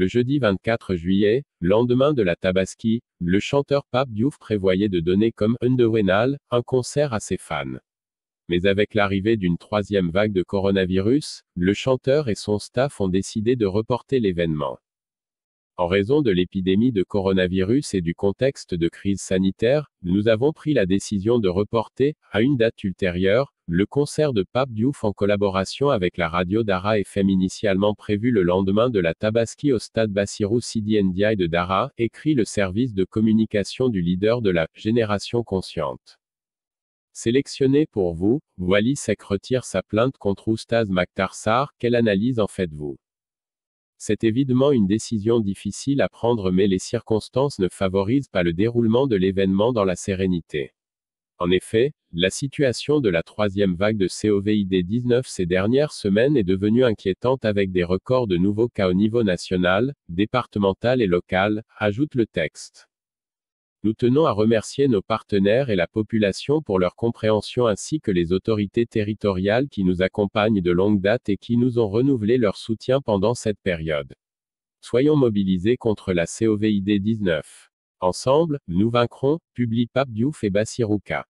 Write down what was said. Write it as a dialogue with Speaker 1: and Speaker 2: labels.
Speaker 1: Le jeudi 24
Speaker 2: juillet, lendemain de la Tabaski, le chanteur Pape Diouf prévoyait de donner comme Underwenal un concert à ses fans. Mais avec l'arrivée d'une troisième vague de coronavirus, le chanteur et son staff ont décidé de reporter l'événement. En raison de l'épidémie de coronavirus et du contexte de crise sanitaire, nous avons pris la décision de reporter, à une date ultérieure, le concert de Pape Diouf en collaboration avec la radio Dara FM initialement prévu le lendemain de la Tabaski au stade Bassirou Sidi Ndiaye de Dara, écrit le service de communication du leader de la Génération Consciente. Sélectionné pour vous, Wally retire sa plainte contre Oustaz Maktarsar, quelle analyse en faites-vous C'est évidemment une décision difficile à prendre mais les circonstances ne favorisent pas le déroulement de l'événement dans la sérénité. En effet, la situation de la troisième vague de COVID-19 ces dernières semaines est devenue inquiétante avec des records de nouveaux cas au niveau national, départemental et local, ajoute le texte. Nous tenons à remercier nos partenaires et la population pour leur compréhension ainsi que les autorités territoriales qui nous accompagnent de longue date et qui nous ont renouvelé leur soutien pendant cette période. Soyons mobilisés contre la COVID-19. Ensemble, nous vaincrons, publie Pape Diouf et
Speaker 1: Bassirouka.